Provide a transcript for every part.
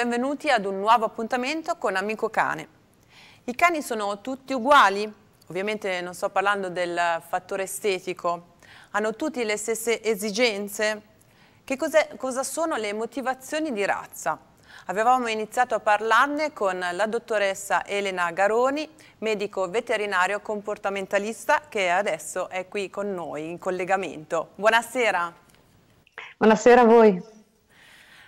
benvenuti ad un nuovo appuntamento con Amico Cane. I cani sono tutti uguali? Ovviamente non sto parlando del fattore estetico. Hanno tutti le stesse esigenze? Che cosa sono le motivazioni di razza? Avevamo iniziato a parlarne con la dottoressa Elena Garoni, medico veterinario comportamentalista che adesso è qui con noi in collegamento. Buonasera. Buonasera a voi.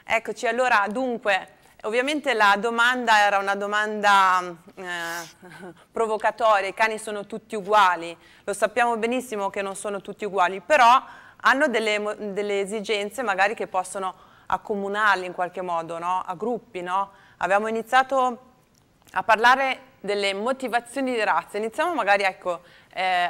Eccoci, allora dunque Ovviamente la domanda era una domanda eh, provocatoria, i cani sono tutti uguali, lo sappiamo benissimo che non sono tutti uguali, però hanno delle, delle esigenze magari che possono accomunarli in qualche modo, no? a gruppi. No? Abbiamo iniziato a parlare delle motivazioni di razza, iniziamo magari ecco, eh,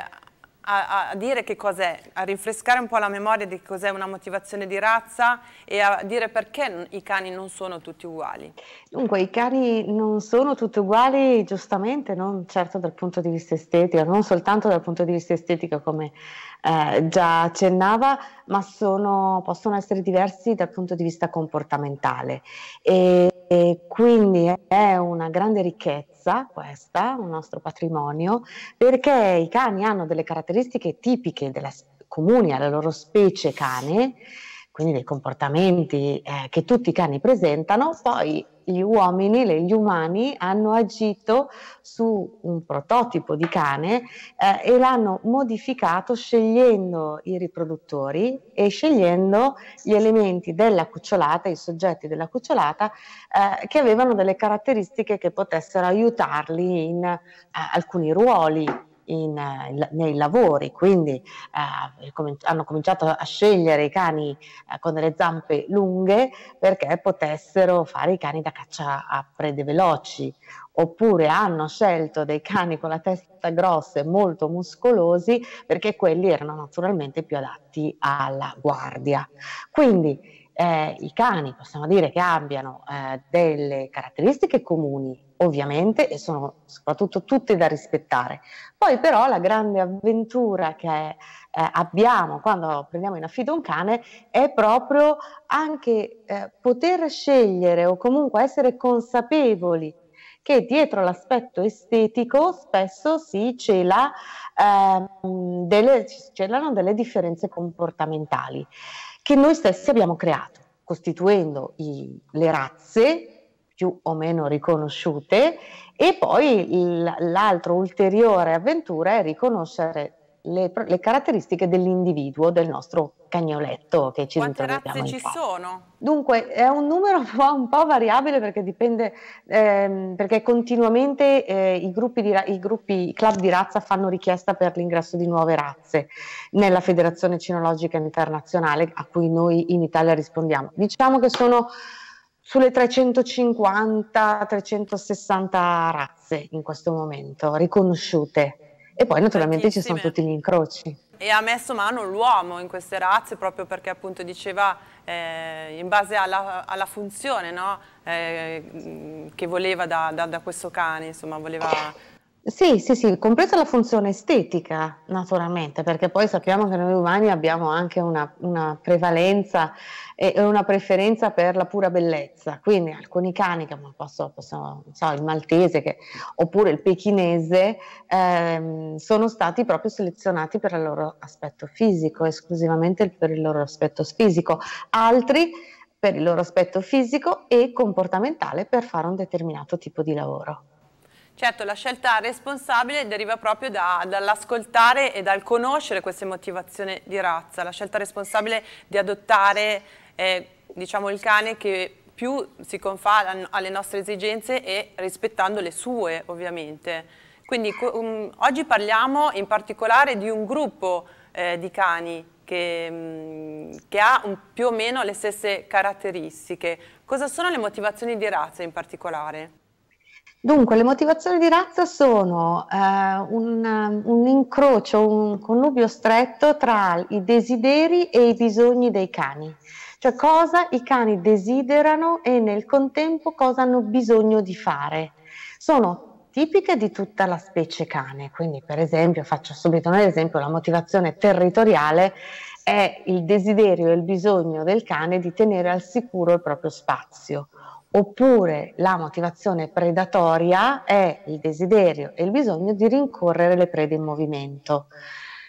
a, a dire che cos'è, a rinfrescare un po' la memoria di cos'è una motivazione di razza e a dire perché i cani non sono tutti uguali. Dunque, i cani non sono tutti uguali, giustamente, non certo dal punto di vista estetico, non soltanto dal punto di vista estetico come eh, già accennava, ma sono, possono essere diversi dal punto di vista comportamentale. E e quindi è una grande ricchezza questa, un nostro patrimonio, perché i cani hanno delle caratteristiche tipiche della, comuni alla loro specie cane quindi dei comportamenti eh, che tutti i cani presentano, poi gli uomini, gli umani hanno agito su un prototipo di cane eh, e l'hanno modificato scegliendo i riproduttori e scegliendo gli elementi della cucciolata, i soggetti della cucciolata, eh, che avevano delle caratteristiche che potessero aiutarli in eh, alcuni ruoli in, nei lavori, quindi eh, hanno cominciato a scegliere i cani eh, con delle zampe lunghe perché potessero fare i cani da caccia a prede veloci, oppure hanno scelto dei cani con la testa grossa e molto muscolosi perché quelli erano naturalmente più adatti alla guardia. Quindi eh, i cani possiamo dire che abbiano eh, delle caratteristiche comuni ovviamente, e sono soprattutto tutte da rispettare. Poi però la grande avventura che eh, abbiamo quando prendiamo in affido un cane è proprio anche eh, poter scegliere o comunque essere consapevoli che dietro l'aspetto estetico spesso si cela, eh, delle, celano delle differenze comportamentali che noi stessi abbiamo creato, costituendo i, le razze più o meno riconosciute e poi l'altro ulteriore avventura è riconoscere le, le, caratteristiche dell'individuo, del nostro cagnoletto che ci Quante razze ci sono? Dunque, è un numero un po', un po variabile perché dipende, ehm, perché continuamente eh, i, gruppi di, i, gruppi i club di razza fanno richiesta per l'ingresso di nuove razze nella Federazione Cinologica Internazionale a cui noi in Italia rispondiamo. Diciamo che sono sulle 350-360 razze in questo momento riconosciute. E poi naturalmente ci sono tutti gli incroci. E ha messo mano l'uomo in queste razze proprio perché appunto diceva eh, in base alla, alla funzione no? eh, che voleva da, da, da, questo cane, insomma voleva sì, sì, sì, compresa la funzione estetica, naturalmente, perché poi sappiamo che noi umani abbiamo anche una, una prevalenza e una preferenza per la pura bellezza. Quindi alcuni cani, come posso, posso, so, il maltese che, oppure il pechinese, ehm, sono stati proprio selezionati per il loro aspetto fisico, esclusivamente per il loro aspetto fisico. Altri per il loro aspetto fisico e comportamentale per fare un determinato tipo di lavoro. Certo, la scelta responsabile deriva proprio da, dall'ascoltare e dal conoscere queste motivazioni di razza, la scelta responsabile di adottare eh, diciamo, il cane che più si confà alle nostre esigenze e rispettando le sue ovviamente. Quindi um, oggi parliamo in particolare di un gruppo eh, di cani che, um, che ha un, più o meno le stesse caratteristiche. Cosa sono le motivazioni di razza in particolare? Dunque, le motivazioni di razza sono eh, un, um, un, incrocio, un connubio stretto tra i desideri e i bisogni dei cani, cioè cosa i cani desiderano e nel contempo cosa hanno bisogno di fare. Sono tipiche di tutta la specie cane, quindi per esempio, faccio subito un esempio, la motivazione territoriale è il desiderio e il bisogno del cane di tenere al sicuro il proprio spazio oppure la motivazione predatoria è il desiderio e il bisogno di rincorrere le prede in movimento.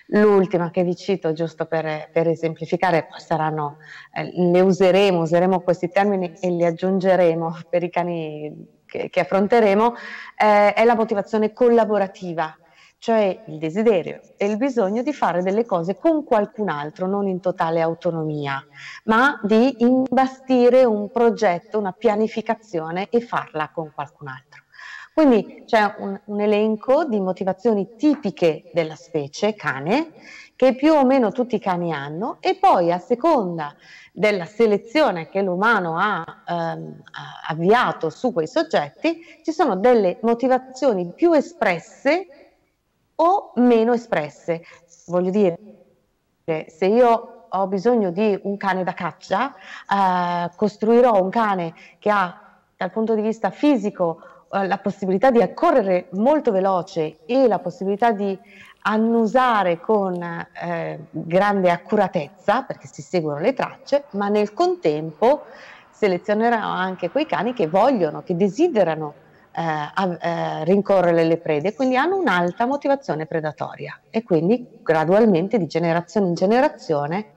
L'ultima che vi cito, giusto per, per esemplificare, poi saranno, eh, le useremo, useremo questi termini e li aggiungeremo per i cani che, che affronteremo, eh, è la motivazione collaborativa, cioè il desiderio e il bisogno di fare delle cose con qualcun altro, non in totale autonomia, ma di imbastire un progetto, una pianificazione e farla con qualcun altro. Quindi c'è un, un elenco di motivazioni tipiche della specie cane che più o meno tutti i cani hanno e poi a seconda della selezione che l'umano ha ehm, avviato su quei soggetti ci sono delle motivazioni più espresse o meno espresse. Voglio dire, se io ho bisogno di un cane da caccia, eh, costruirò un cane che ha dal punto di vista fisico eh, la possibilità di accorrere molto veloce e la possibilità di annusare con eh, grande accuratezza perché si seguono le tracce, ma nel contempo selezionerò anche quei cani che vogliono, che desiderano eh, eh, rincorrere le prede, quindi hanno un'alta motivazione predatoria e quindi gradualmente di generazione in generazione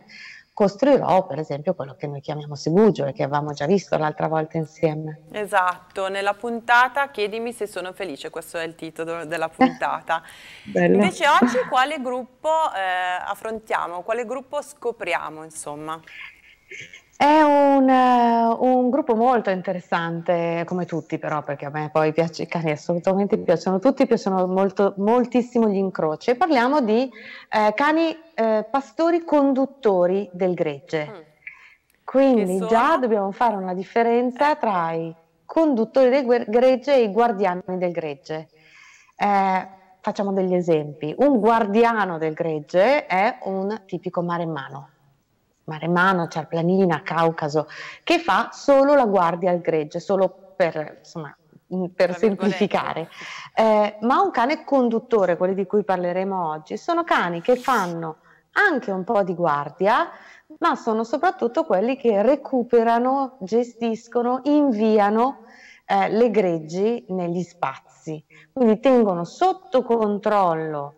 costruirò per esempio quello che noi chiamiamo segugio e che avevamo già visto l'altra volta insieme. Esatto, nella puntata chiedimi se sono felice, questo è il titolo della puntata. Invece oggi quale gruppo eh, affrontiamo, quale gruppo scopriamo insomma? È un, eh, un, gruppo molto interessante, come tutti però, perché a me poi piace, i cani assolutamente piacciono tutti, piacciono molto, moltissimo gli incroci. Parliamo di eh, cani eh, pastori conduttori del gregge. Mm. Quindi sono... già dobbiamo fare una differenza tra i conduttori del gregge e i guardiani del gregge. Eh, facciamo degli esempi. Un guardiano del gregge è un tipico maremmano Maremano, Ciarplanina, Caucaso, che fa solo la guardia al gregge, solo per, insomma, mm, per semplificare. Eh, ma un cane conduttore, quelli di cui parleremo oggi, sono cani che fanno anche un po' di guardia, ma sono soprattutto quelli che recuperano, gestiscono, inviano eh, le greggi negli spazi. Quindi tengono sotto controllo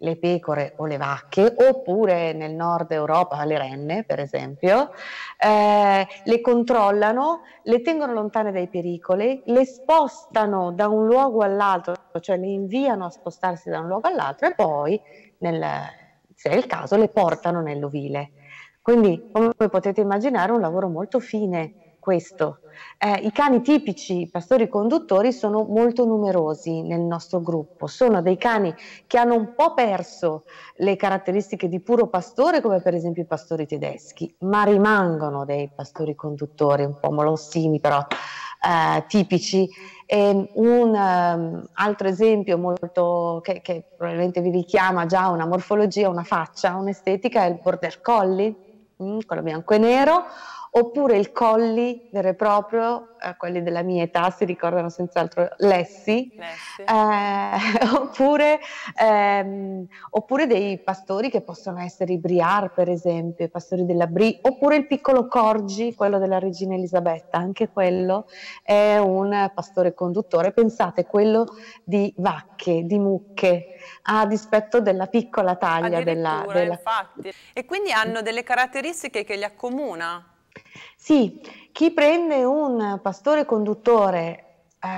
le pecore o le vacche, oppure nel nord Europa le renne, per esempio, eh, le controllano, le tengono lontane dai pericoli, le spostano da un luogo all'altro, cioè le inviano a spostarsi da un luogo all'altro e poi, nel, se è il caso, le portano nell'ovile. Quindi, come potete immaginare, è un lavoro molto fine questo. Eh, I cani tipici pastori conduttori sono molto numerosi nel nostro gruppo, sono dei cani che hanno un po' perso le caratteristiche di puro pastore, come per esempio i pastori tedeschi, ma rimangono dei pastori conduttori, un po' molossini però, eh, tipici. E un um, altro esempio molto, che, che probabilmente vi richiama già una morfologia, una faccia, un'estetica è il border collie, mm, quello bianco e nero oppure il colli vero e proprio, eh, quelli della mia età si ricordano senz'altro Lessi, Lessi. Eh, oppure, ehm, oppure, dei pastori che possono essere i Briar per esempio, i pastori della Bri, oppure il piccolo Corgi, quello della regina Elisabetta, anche quello è un pastore conduttore, pensate quello di vacche, di mucche, a dispetto della piccola taglia della, della... E quindi hanno delle caratteristiche che li accomuna. Sì, chi prende un pastore conduttore, eh,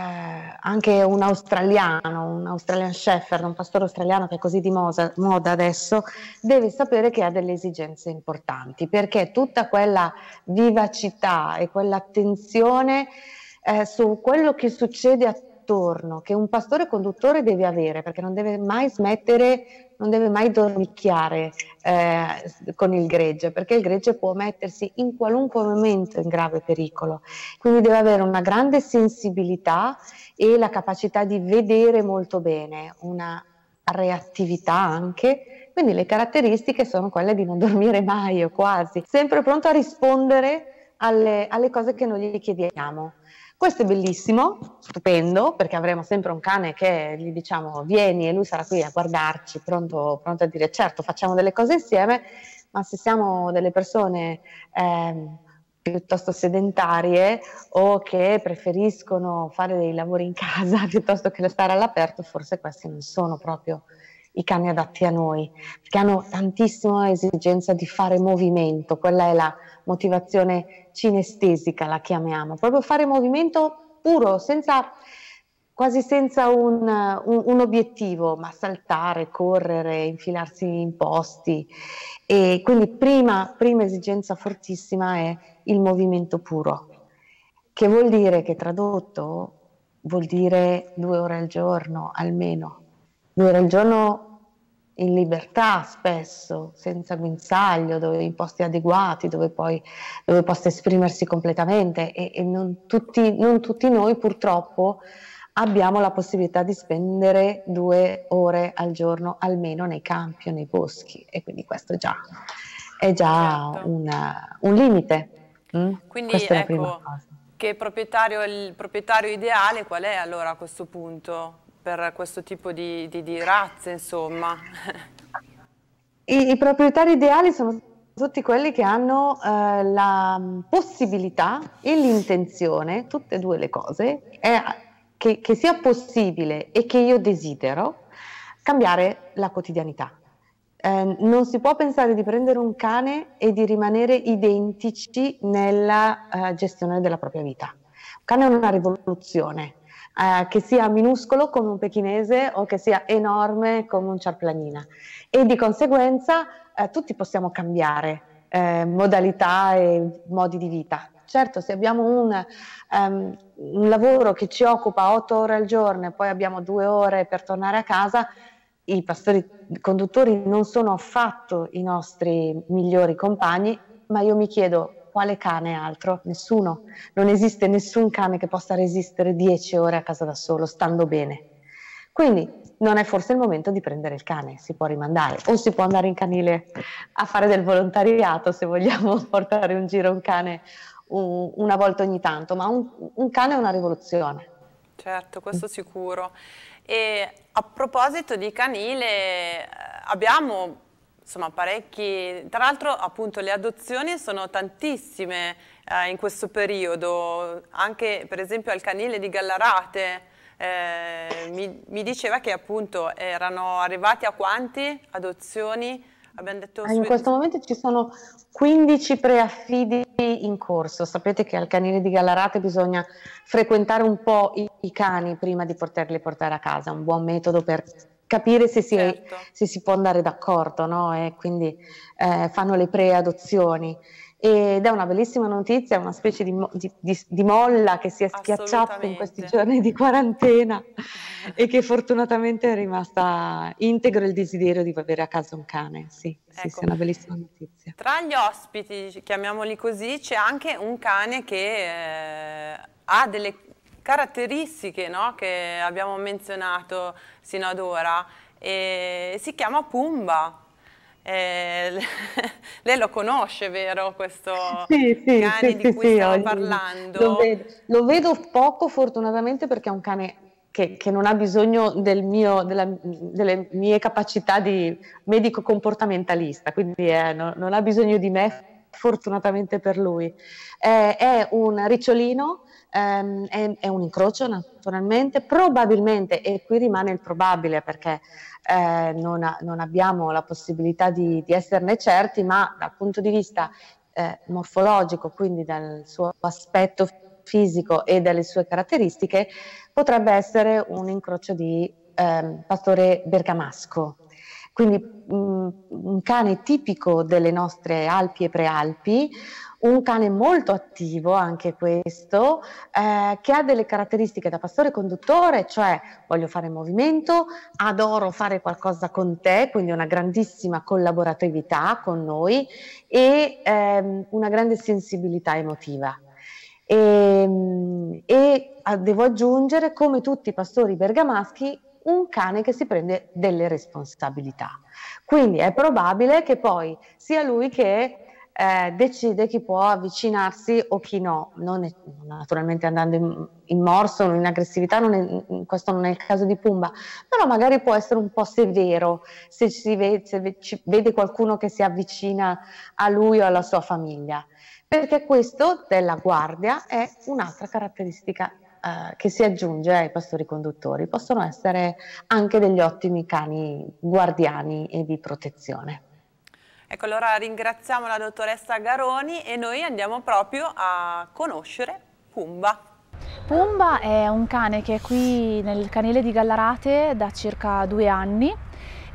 anche un australiano, un Australian Shepherd, un pastore australiano che è così di moda, moda adesso, deve sapere che ha delle esigenze importanti, perché tutta quella vivacità e quell'attenzione eh, su quello che succede attorno attorno che un pastore conduttore deve avere, perché non deve mai smettere, non deve mai dormicchiare eh, con il gregge, perché il gregge può mettersi in qualunque momento in grave pericolo. Quindi deve avere una grande sensibilità e la capacità di vedere molto bene, una reattività anche. Quindi le caratteristiche sono quelle di non dormire mai o quasi, sempre pronto a rispondere alle, alle cose che noi gli chiediamo questo è bellissimo, stupendo, perché avremo sempre un cane che gli diciamo vieni e lui sarà qui a guardarci, pronto, pronto a dire certo facciamo delle cose insieme, ma se siamo delle persone... Ehm, piuttosto sedentarie o che preferiscono fare dei lavori in casa piuttosto che stare all'aperto, forse questi non sono proprio i cani adatti a noi, perché hanno tantissima esigenza di fare movimento, quella è la motivazione cinestesica, la chiamiamo, proprio fare movimento puro, senza, quasi senza un, un, un, obiettivo, ma saltare, correre, infilarsi in posti. E quindi prima, prima esigenza fortissima è il movimento puro, che vuol dire che tradotto vuol dire due ore al giorno almeno, due ore al giorno in libertà spesso, senza guinzaglio, dove in posti adeguati, dove poi dove possa esprimersi completamente e, e non, tutti, non, tutti, noi purtroppo abbiamo la possibilità di spendere due ore al giorno almeno nei campi o nei boschi e quindi questo già è già certo. una, un limite. Mm? Quindi Questa ecco, che proprietario, il proprietario ideale qual è allora a questo punto? per questo tipo di, di, di razze, insomma? I, I, proprietari ideali sono tutti quelli che hanno eh, la possibilità e l'intenzione, tutte e due le cose, che, che sia possibile e che io desidero cambiare la quotidianità. Eh, non si può pensare di prendere un cane e di rimanere identici nella eh, gestione della propria vita. Un cane è una rivoluzione, eh, che sia minuscolo come un pechinese o che sia enorme come un ciarplanina. E di conseguenza eh, tutti possiamo cambiare eh, modalità e modi di vita. Certo, se abbiamo un, um, un lavoro che ci occupa otto ore al giorno e poi abbiamo due ore per tornare a casa, i pastori conduttori non sono affatto i nostri migliori compagni, ma io mi chiedo quale cane altro? Nessuno. Non esiste nessun cane che possa resistere 10 ore a casa da solo, stando bene. Quindi non è forse il momento di prendere il cane, si può rimandare o si può andare in canile a fare del volontariato se vogliamo portare un giro un cane un, una volta ogni tanto, ma un, un cane è una rivoluzione. Certo, questo sicuro. E a proposito di canile, eh, abbiamo insomma parecchi, tra l'altro appunto le adozioni sono tantissime eh, in questo periodo, anche per esempio al canile di Gallarate, eh, mi, mi, diceva che appunto erano arrivati a quanti adozioni? Abbiamo detto ah, in questo momento ci sono 15 preaffidi in corso. Sapete che al canile di Gallarate bisogna frequentare un po' i, i cani prima di poterli portare a casa, un buon metodo per capire se si, certo. se si può andare d'accordo, no? E quindi eh, fanno le preadozioni. Ed è una bellissima notizia, una specie di, di, di, di molla che si è schiacciata in questi giorni di quarantena e che fortunatamente è rimasta integro il desiderio di avere a casa un cane. Sì, ecco. sì, è una bellissima notizia. Tra gli ospiti, chiamiamoli così, c'è anche un cane che eh, ha delle caratteristiche no, che abbiamo menzionato sino ad ora. E si chiama Pumba. Eh, lei lo conosce, vero, questo sì, sì, cane sì, di cui stiamo parlando? Lo vedo, lo vedo poco fortunatamente perché è un cane che, che, non ha bisogno del mio, della, delle mie capacità di medico comportamentalista, quindi eh, no, non ha bisogno di me fortunatamente per lui. Eh, è un ricciolino, ehm, è, è, un incrocio naturalmente, probabilmente, e qui rimane il probabile perché eh, non, ha, non, abbiamo la possibilità di, di esserne certi, ma dal punto di vista eh, morfologico, quindi dal suo aspetto fisico e dalle sue caratteristiche, potrebbe essere un incrocio di ehm, pastore bergamasco. Quindi mh, mm, un cane tipico delle nostre Alpi e Prealpi, un cane molto attivo, anche questo, eh, che ha delle caratteristiche da pastore conduttore, cioè voglio fare movimento, adoro fare qualcosa con te, quindi una grandissima collaboratività con noi e ehm, una grande sensibilità emotiva. Ehm, e, e ah, devo aggiungere, come tutti i pastori bergamaschi, un cane che si prende delle responsabilità. Quindi è probabile che poi sia lui che eh, decide chi può avvicinarsi o chi no, non è, naturalmente andando in, in morso, in aggressività, non è, questo non è il caso di Pumba, però magari può essere un po' severo se, si vede, se ci vede qualcuno che si avvicina a lui o alla sua famiglia, perché questo della guardia è un'altra caratteristica eh, che si aggiunge ai pastori conduttori possono essere anche degli ottimi cani guardiani e di protezione. Ecco, allora ringraziamo la dottoressa Garoni e noi andiamo proprio a conoscere Pumba. Pumba è un cane che è qui nel canile di Gallarate da circa due anni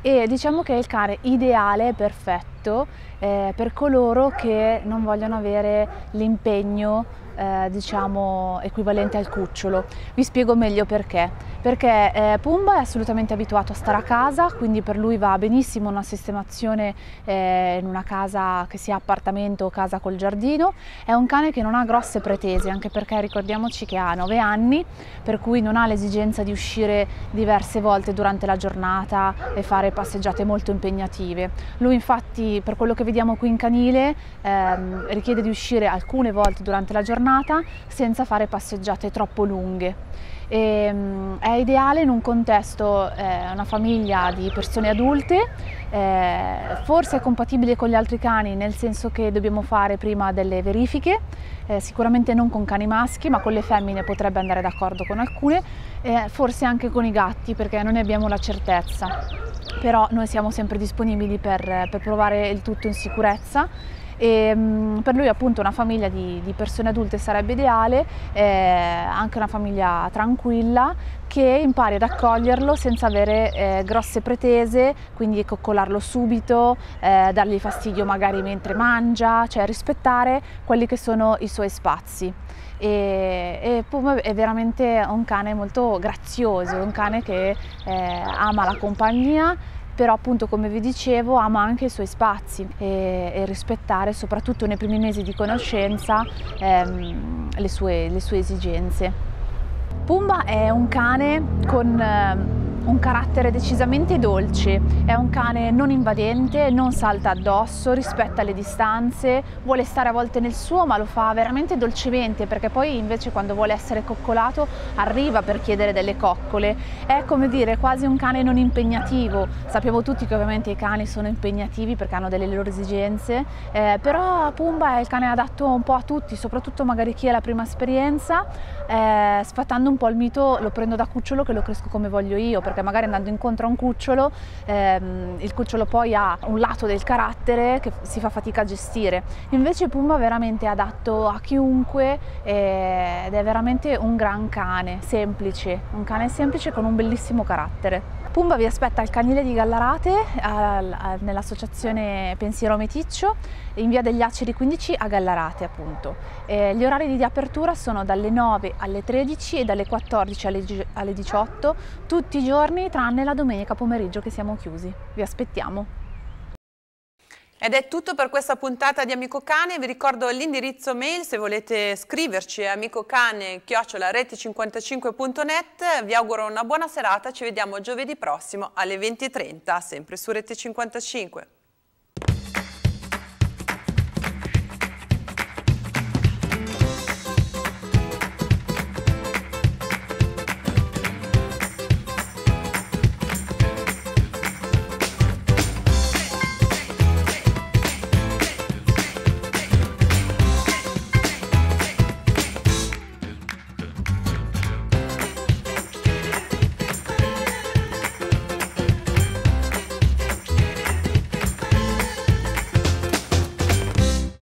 e diciamo che è il cane ideale e perfetto eh, per coloro che non vogliono avere l'impegno eh, diciamo equivalente al cucciolo. Vi spiego meglio perché. Perché eh, Pumba è assolutamente abituato a stare a casa, quindi per lui va benissimo una sistemazione eh, in una casa che sia appartamento o casa col giardino. È un cane che non ha grosse pretese, anche perché ricordiamoci che ha 9 anni, per cui non ha l'esigenza di uscire diverse volte durante la giornata e fare passeggiate molto impegnative. Lui infatti, per quello che vediamo qui in canile, ehm, richiede di uscire alcune volte durante la giornata giornata senza fare passeggiate troppo lunghe. E, ehm, è ideale in un contesto, eh, una famiglia di persone adulte, eh, forse è compatibile con gli altri cani nel senso che dobbiamo fare prima delle verifiche, eh, sicuramente non con cani maschi ma con le femmine potrebbe andare d'accordo con alcune, forse anche con i gatti perché non ne abbiamo la certezza, però noi siamo sempre disponibili per, per provare il tutto in sicurezza e, ehm, per lui appunto una famiglia di, di persone adulte sarebbe ideale, eh, anche una famiglia tranquilla che impari ad accoglierlo senza avere eh, grosse pretese, quindi coccolarlo subito, eh, dargli fastidio magari mentre mangia, cioè rispettare quelli che sono i suoi spazi. E, e Pum è veramente un cane molto grazioso, un cane che eh, ama la compagnia, però appunto come vi dicevo ama anche i suoi spazi e, e rispettare soprattutto nei primi mesi di conoscenza ehm, le, sue, le, sue, esigenze. Pumba è un cane con... Eh, un carattere decisamente dolce, è un cane non invadente, non salta addosso, rispetta le distanze, vuole stare a volte nel suo ma lo fa veramente dolcemente perché poi invece quando vuole essere coccolato arriva per chiedere delle coccole, è come dire quasi un cane non impegnativo, sappiamo tutti che ovviamente i cani sono impegnativi perché hanno delle loro esigenze, eh, però Pumba è il cane adatto un po' a tutti, soprattutto magari chi è la prima esperienza, eh, sfatando un po' il mito lo prendo da cucciolo che lo cresco come voglio io perché magari andando incontro a un cucciolo, ehm, il cucciolo poi ha un lato del carattere che si fa fatica a gestire. Invece Pumba è veramente adatto a chiunque eh, ed è veramente un gran cane, semplice, un cane semplice con un bellissimo carattere. Pumba vi aspetta al canile di Gallarate nell'associazione Pensiero Meticcio in via degli Aceri 15 a Gallarate appunto. Eh, gli orari di apertura sono dalle 9 alle 13 e dalle 14 alle 18 tutti i giorni giorni tranne la domenica pomeriggio che siamo chiusi. Vi aspettiamo! Ed è tutto per questa puntata di Amico Cane, vi ricordo l'indirizzo mail se volete scriverci è amicocane-rete55.net, vi auguro una buona serata, ci vediamo giovedì prossimo alle 20.30 sempre su Rete 55.